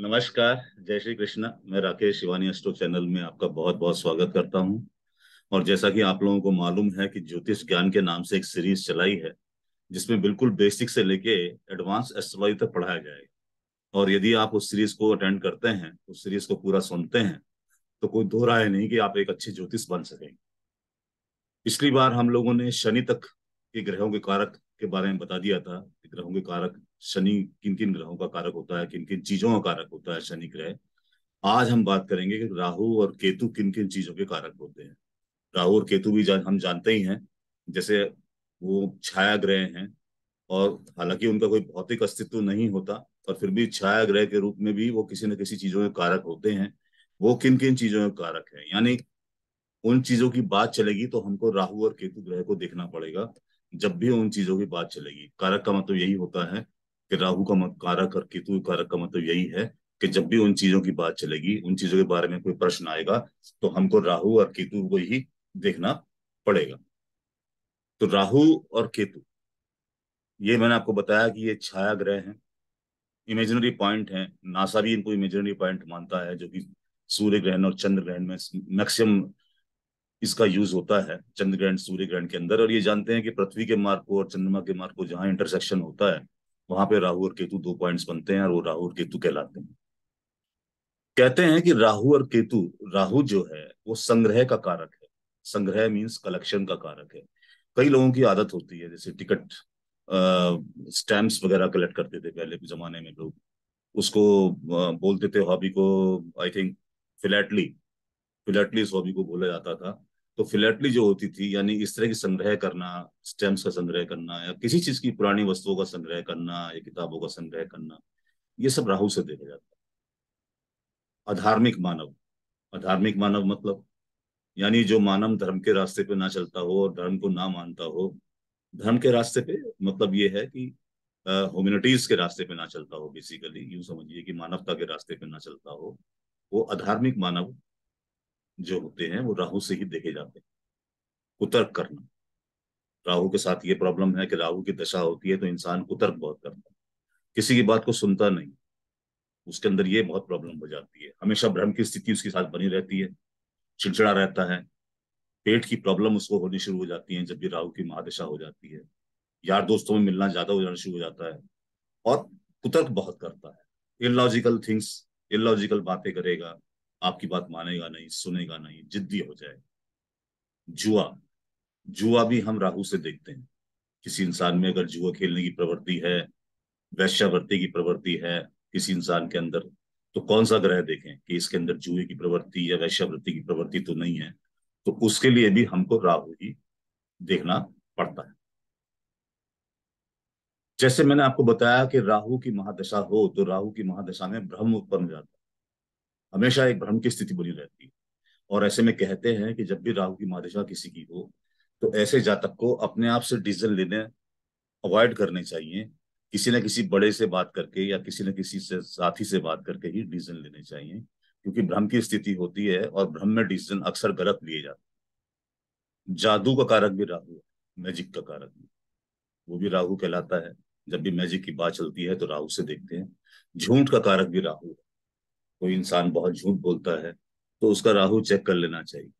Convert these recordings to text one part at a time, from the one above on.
नमस्कार जय श्री कृष्ण मैं राकेश शिवानी अस्टो चैनल में आपका बहुत बहुत स्वागत करता हूं और जैसा कि आप लोगों को मालूम है कि ज्योतिष ज्ञान के नाम से एक सीरीज चलाई है जिसमें बिल्कुल बेसिक से लेके एडवांस एस्ट्रोलॉजी तक पढ़ाया जाएगा और यदि आप उस सीरीज को अटेंड करते हैं उस सीरीज को पूरा सुनते हैं तो कोई दो राय नहीं कि आप एक अच्छे ज्योतिष बन सकेंगे पिछली बार हम लोगों ने शनि तक के ग्रहों के कारक के बारे में बता दिया था कि ग्रहों के कारक शनि किन किन ग्रहों का कारक होता है किन किन चीजों का कारक होता है शनि ग्रह आज हम बात करेंगे कि राहु और केतु किन किन चीजों के कारक होते हैं राहु और केतु भी हम जानते ही हैं जैसे वो छाया ग्रह हैं और हालांकि उनका कोई भौतिक अस्तित्व नहीं होता और फिर भी छाया ग्रह के रूप में भी वो किसी न किसी चीजों के कारक होते हैं वो किन किन चीजों के कारक है यानी उन चीजों की बात चलेगी तो हमको राहु और केतु ग्रह को देखना पड़ेगा जब भी उन चीजों की बात चलेगी कारक का मतलब यही होता है कि राहु का मत कारक और केतु कारक का मतलब यही है कि जब भी उन चीजों की बात चलेगी उन चीजों के बारे में कोई प्रश्न आएगा तो हमको राहु और केतु को ही देखना पड़ेगा तो राहु और केतु ये मैंने आपको बताया कि ये छाया ग्रह हैं इमेजिनरी पॉइंट हैं नासा भी इनको इमेजिनरी पॉइंट मानता है जो कि सूर्य ग्रहण और चंद्र ग्रहण में मैक्सिमम इसका यूज होता है चंद्र ग्रहण सूर्य ग्रहण के अंदर और ये जानते हैं कि पृथ्वी के मार्ग को और चंद्रमा के मार्ग को जहां इंटरसेक्शन होता है वहां पे राहु और केतु दो पॉइंट्स बनते हैं और वो राहु और केतु कहलाते हैं कहते हैं कि राहु और केतु राहु जो है वो संग्रह का कारक है संग्रह मीन्स कलेक्शन का कारक है कई लोगों की आदत होती है जैसे टिकट स्टैम्प्स वगैरह कलेक्ट करते थे पहले के जमाने में लोग उसको बोलते थे हॉबी को आई थिंक फ्लैटली फिलैटली इस हॉबी को बोला जाता था तो फिलेटली जो होती थी यानी इस तरह की संग्रह करना स्टैम्प्स का संग्रह करना या किसी चीज की पुरानी वस्तुओं का संग्रह करना या किताबों का संग्रह करना ये सब राहु से देखा जाता है अधार्मिक मानव अधार्मिक मानव मतलब यानी जो मानव धर्म के रास्ते पे ना चलता हो और धर्म को ना मानता हो धर्म के रास्ते पे मतलब ये है कि ह्यूमिनिटीज के रास्ते पे ना चलता हो बेसिकली यूं समझिए कि मानवता के रास्ते पे ना चलता हो वो अधार्मिक मानव जो होते हैं वो राहु से ही देखे जाते हैं कुतर्क करना राहु के साथ ये प्रॉब्लम है कि राहु की दशा होती है तो इंसान कुतर्क बहुत करता है किसी की बात को सुनता नहीं उसके अंदर ये बहुत प्रॉब्लम हो जाती है हमेशा भ्रम की स्थिति उसके साथ बनी रहती है चिड़चिड़ा रहता है पेट की प्रॉब्लम उसको होनी शुरू हो जाती है जब भी राहु की महादशा हो जाती है यार दोस्तों में मिलना ज्यादा हो जाना शुरू हो जाता है और कुतर्क बहुत करता है इलॉजिकल थिंग्स इलॉजिकल बातें करेगा आपकी बात मानेगा नहीं सुनेगा नहीं जिद्दी हो जाए जुआ जुआ भी हम राहु से देखते हैं किसी इंसान में अगर जुआ खेलने की प्रवृत्ति है वैश्यावृत्ति की प्रवृत्ति है किसी इंसान के अंदर तो कौन सा ग्रह देखें कि इसके अंदर जुए की प्रवृत्ति या वैश्यावृत्ति की प्रवृत्ति तो नहीं है तो उसके लिए भी हमको राहु ही देखना पड़ता है जैसे मैंने आपको बताया कि राहु की महादशा हो तो राहु की महादशा में ब्रह्म उत्पन्न हो जाता है हमेशा एक भ्रम की स्थिति बनी रहती है और ऐसे में कहते हैं कि जब भी राहु की मादशा किसी की हो तो ऐसे जातक को अपने आप से डिसीजन लेने अवॉइड करने चाहिए किसी न किसी बड़े से बात करके या किसी न किसी से साथी से बात करके ही डिसीजन लेने चाहिए क्योंकि भ्रम की स्थिति होती है और भ्रम में डिसीजन अक्सर गलत लिए जाते हैं जादू का कारक भी राहु है मैजिक का कारक भी वो भी राहु कहलाता है जब भी मैजिक की बात चलती है तो राहु से देखते हैं झूठ का कारक भी राहु है कोई इंसान बहुत झूठ बोलता है तो उसका राहु चेक कर लेना चाहिए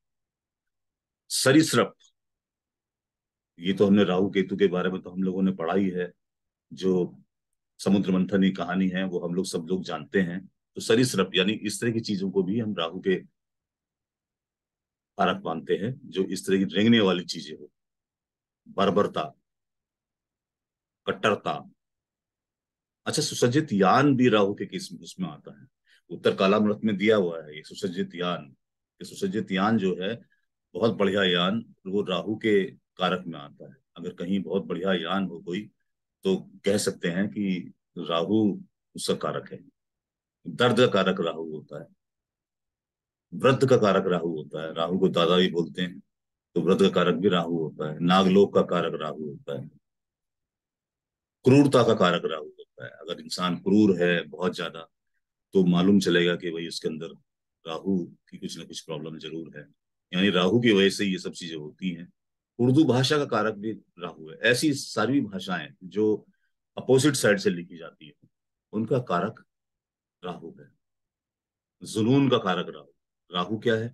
सरिसप ये तो हमने राहु केतु के बारे में तो हम लोगों ने पढ़ाई है जो समुद्र मंथन की कहानी है वो हम लोग सब लोग जानते हैं तो सरिसप यानी इस तरह की चीजों को भी हम राहु के कारक मानते हैं जो इस तरह की रेंगने वाली चीजें हो बर्बरता कट्टरता अच्छा सुसज्जित यान भी राहु के किस्म उसमें आता है उत्तर कालामृत में दिया हुआ है ये सुसज्जित यान ये सुसज्जित यान जो है बहुत बढ़िया यान वो राहु के कारक में आता है अगर कहीं बहुत बढ़िया यान हो कोई तो कह सकते हैं कि राहु उसका कारक है दर्द का कारक राहु होता है वृद्ध का कारक राहु होता है राहु को दादा भी बोलते हैं तो वृद्ध का कारक भी राहु होता है नागलोक का कारक राहु होता है क्रूरता का कारक राहु होता है अगर इंसान क्रूर है बहुत ज्यादा तो मालूम चलेगा कि भाई उसके अंदर राहु की कुछ ना कुछ प्रॉब्लम जरूर है यानी राहु की वजह से ये सब चीजें होती हैं उर्दू भाषा का कारक भी राहु है ऐसी सारी भाषाएं जो अपोजिट साइड से लिखी जाती है उनका कारक राहु है जुनून का कारक राहु राहु क्या है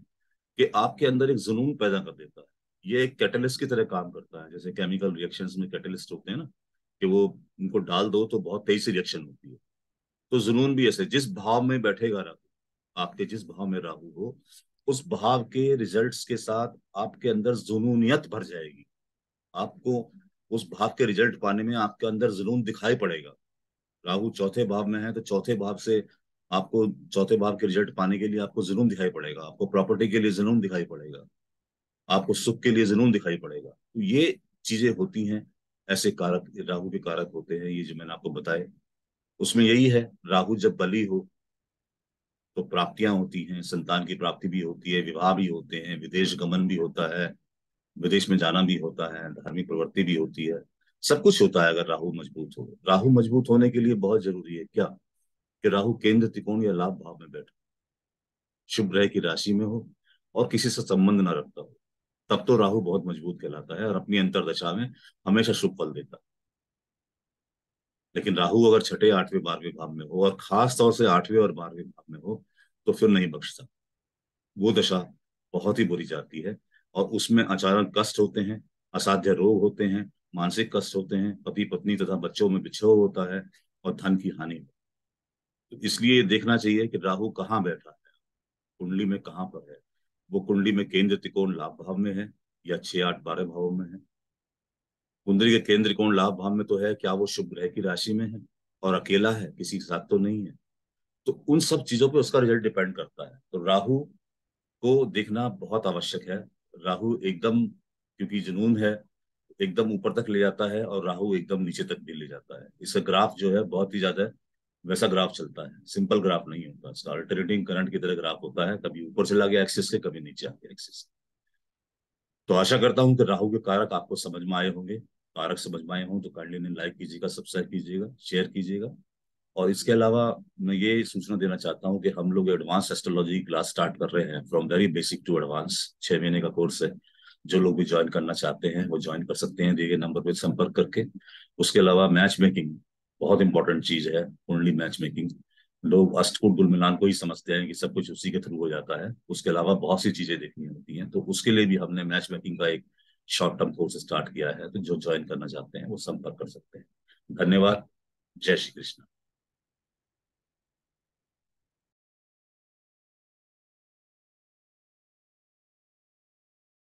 कि आपके अंदर एक जुनून पैदा कर देता है ये एक कैटलिस्ट की तरह काम करता है जैसे केमिकल रिएक्शन में कैटलिस्ट होते हैं ना कि वो उनको डाल दो तो बहुत तेज सी रिएक्शन होती है तो जुनून भी ऐसे जिस भाव में बैठेगा राहु आपके जिस भाव में राहु हो उस भाव के रिजल्ट्स के साथ आपके अंदर जुनूनियत भर जाएगी आपको उस भाव के रिजल्ट पाने में आपके अंदर जुनून दिखाई पड़ेगा राहु चौथे भाव में है तो चौथे भाव से आपको चौथे भाव के रिजल्ट पाने के लिए आपको जुनून दिखाई पड़ेगा आपको प्रॉपर्टी के लिए जुनून दिखाई पड़ेगा आपको सुख के लिए जुनून दिखाई पड़ेगा तो ये चीजें होती हैं ऐसे कारक राहु के कारक होते हैं ये जो मैंने आपको बताए उसमें यही है राहु जब बली हो तो प्राप्तियां होती हैं संतान की प्राप्ति भी होती है विवाह भी होते हैं विदेश गमन भी होता है विदेश में जाना भी होता है धार्मिक प्रवृत्ति भी होती है सब कुछ होता है अगर राहु मजबूत हो राहु मजबूत होने के लिए बहुत जरूरी है क्या कि राहु केंद्र त्रिकोण या लाभ भाव में बैठे शुभ ग्रह की राशि में हो और किसी से संबंध ना रखता हो तब तो राहु बहुत मजबूत कहलाता है और अपनी अंतरदशा में हमेशा शुभ फल देता है लेकिन राहु अगर छठे आठवें बारहवें भाव में हो और खास तौर से आठवें और बारहवें भाव में हो तो फिर नहीं बख्शता वो दशा बहुत ही बुरी जाती है और उसमें अचानक कष्ट होते हैं असाध्य रोग होते हैं मानसिक कष्ट होते हैं पति पत्नी तथा बच्चों में बिछोह होता है और धन की हानि तो इसलिए देखना चाहिए कि राहु कहाँ बैठा है कुंडली में कहाँ पर है वो कुंडली में केंद्र त्रिकोण लाभ भाव में है या छह आठ बारह भावों में है कुंडली के केंद्र कोण लाभ भाव में तो है क्या वो शुभ ग्रह की राशि में है और अकेला है किसी के साथ तो नहीं है तो उन सब चीजों पे उसका रिजल्ट डिपेंड करता है तो राहु को देखना बहुत आवश्यक है राहु एकदम क्योंकि जुनून है एकदम ऊपर तक ले जाता है और राहु एकदम नीचे तक भी ले जाता है इसका ग्राफ जो है बहुत ही ज्यादा वैसा ग्राफ चलता है सिंपल ग्राफ नहीं होता इसका अल्टरनेटिंग करंट की तरह ग्राफ होता है कभी ऊपर चला गया एक्सिस से कभी नीचे आ गया एक्सिस तो आशा करता हूं कि राहु के कारक आपको समझ में आए होंगे कारक समझ पाए हों तो काइंडली इन्हें लाइक कीजिएगा सब्सक्राइब कीजिएगा शेयर कीजिएगा और इसके अलावा मैं ये सूचना देना चाहता हूँ कि हम लोग एडवांस एस्ट्रोलॉजी क्लास स्टार्ट कर रहे हैं from very basic to advance छह महीने का कोर्स है जो लोग भी ज्वाइन करना चाहते हैं वो ज्वाइन कर सकते हैं दिए गए नंबर पर संपर्क करके उसके अलावा मैच मेकिंग बहुत इंपॉर्टेंट चीज है ओनली मैच मेकिंग लोग अष्टकुट गुल मिलान को ही समझते हैं कि सब कुछ उसी के थ्रू हो जाता है उसके अलावा बहुत सी चीजें देखनी होती हैं तो उसके लिए भी हमने मैच मेकिंग का एक शॉर्ट टर्म कोर्स स्टार्ट किया है तो जो ज्वाइन करना चाहते हैं वो संपर्क कर सकते हैं धन्यवाद जय श्री कृष्ण